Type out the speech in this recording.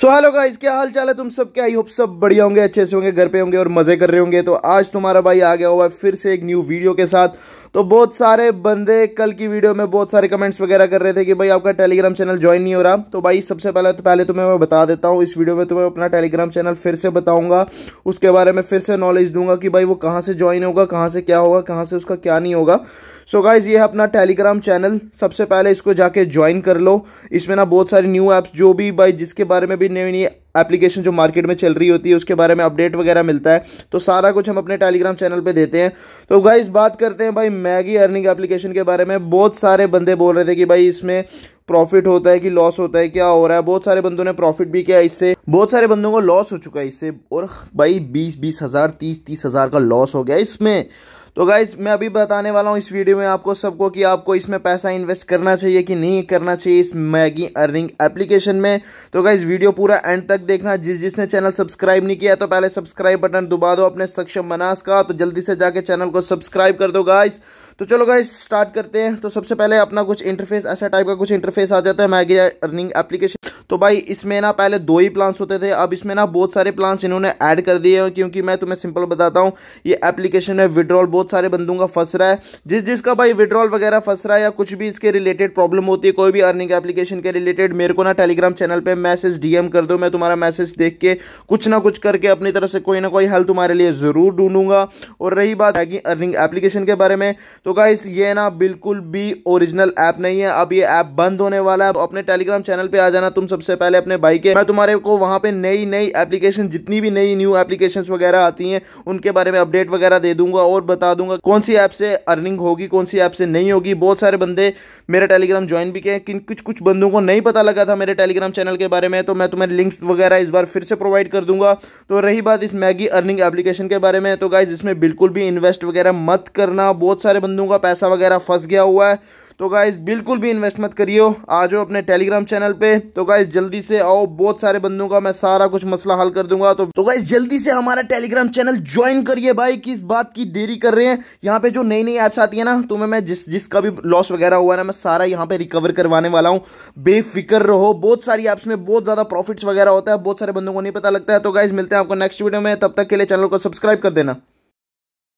so hello guys क्या हाल चाल है तुम सब क्या आई होप सब बढ़िया होंगे अच्छे से होंगे घर पे होंगे और मजे कर रहे होंगे तो आज तुम्हारा भाई आ गया हुआ है फिर से एक न्यू वीडियो के साथ तो बहुत सारे बंदे कल की वीडियो में बहुत सारे कमेंट्स वगैरह कर रहे थे कि भाई आपका टेलीग्राम चैनल ज्वाइन नहीं हो रहा तो भाई सबसे पहले तो पहले तुम्हें मैं बता देता हूँ इस वीडियो में तुम्हें अपना टेलीग्राम चैनल फिर से बताऊंगा उसके बारे में फिर से नॉलेज दूंगा कि भाई वो कहाँ से ज्वाइन होगा कहाँ से क्या होगा कहाँ से उसका क्या नहीं होगा सो so गाइज ये है अपना टेलीग्राम चैनल सबसे पहले इसको जाके ज्वाइन कर लो इसमें ना बहुत सारी न्यू ऐप्स जो भी भाई जिसके बारे में भी नई नई एप्लीकेशन जो मार्केट में चल रही होती है उसके बारे में अपडेट वगैरह मिलता है तो सारा कुछ हम अपने टेलीग्राम चैनल पर देते हैं तो गाइज बात करते हैं भाई मैगी अर्निंग एप्लीकेशन के बारे में बहुत सारे बंदे बोल रहे थे कि भाई इसमें प्रॉफिट होता है कि लॉस होता है क्या हो रहा है बहुत सारे बंदों ने प्रॉफिट भी किया इससे बहुत सारे बंदों को लॉस हो चुका है इससे और भाई बीस बीस हज़ार तीस तीस हज़ार का लॉस हो गया इसमें तो गाइज मैं अभी बताने वाला हूँ इस वीडियो में आपको सबको कि आपको इसमें पैसा इन्वेस्ट करना चाहिए कि नहीं करना चाहिए इस मैगी अर्निंग एप्लीकेशन में तो गाइज वीडियो पूरा एंड तक देखना जिस जिसने चैनल सब्सक्राइब नहीं किया तो पहले सब्सक्राइब बटन दुबा दो अपने सक्षम बनास का तो जल्दी से जाके चैनल को सब्सक्राइब कर दो गाइज तो चलो गाइज स्टार्ट करते हैं तो सबसे पहले अपना कुछ इंटरफेस ऐसा टाइप का कुछ इंटरफेस आ जाता है मैगी अर्निंग एप्लीकेशन तो भाई इसमें ना पहले दो ही प्लान्स होते थे अब इसमें ना बहुत सारे प्लान्स इन्होंने ऐड कर दिए हैं क्योंकि मैं तुम्हें सिंपल बताता हूँ ये एप्लीकेशन में विड्रॉल बहुत बहुत सारे बंदों का फंस रहा है जिस जिसका भाई विड्रॉल वगैरह फंस रहा है या कुछ भी इसके रिलेटेड प्रॉब्लम होती है कोई भी अर्निंग एप्लीकेशन के रिलेटेड मेरे को ना टेलीग्राम चैनल पर मैसेज डीएम कर दो मैं तुम्हारा मैसेज देख के कुछ ना कुछ करके अपनी तरफ से कोई ना कोई हल तुम्हारे लिए ज़रूर ढूंढूंगा और रही बात अर्निंग एप्लीकेशन के बारे में तो गाइस ये ना बिल्कुल भी ओरिजिनल ऐप नहीं है अब ये ऐप बंद होने वाला है अपने टेलीग्राम चैनल पे आ जाना तुम सबसे पहले अपने भाई के मैं तुम्हारे को वहां पे नई नई एप्लीकेशन जितनी भी नई न्यू एप्लीकेशन वगैरह आती हैं उनके बारे में अपडेट वगैरह दे दूंगा और बता बता दूंगा कौन सी ऐप से अर्निंग होगी कौन सी ऐप से नहीं होगी बहुत सारे बंदे मेरे टेलीग्राम ज्वाइन भी किए किन कुछ कुछ बंदों को नहीं पता लगा था मेरे टेलीग्राम चैनल के बारे में तो मैं तुम्हें लिंक्स वगैरह इस बार फिर से प्रोवाइड कर दूंगा तो रही बात इस मैगी अर्निंग एप्लीकेशन के बारे में तो गाइज इसमें बिल्कुल भी इन्वेस्ट वगैरह मत करना बहुत सारे बंदों का पैसा वगैरह फंस गया हुआ है तो गाइज बिल्कुल भी इन्वेस्ट मत करियो आ जाओ अपने टेलीग्राम चैनल पे तो गाइज जल्दी से आओ बहुत सारे बंदों का मैं सारा कुछ मसला हल कर दूंगा तो तो गाइज जल्दी से हमारा टेलीग्राम चैनल ज्वाइन करिए भाई किस बात की देरी कर रहे हैं यहाँ पे जो नई नई ऐप्स आती है ना तो मैं जिस जिसका भी लॉस वगैरह हुआ ना मैं सारा यहाँ पे रिकवर करवाने वाला हूँ बेफिक्र रहो बहुत सारी ऐप्स में बहुत ज्यादा प्रॉफिट्स वगैरह होता है बहुत सारे बंदों को नहीं पता लगता है तो गाइज मिलते हैं आपको नेक्स्ट वीडियो में तब तक के लिए चैनल को सब्सक्राइब कर देना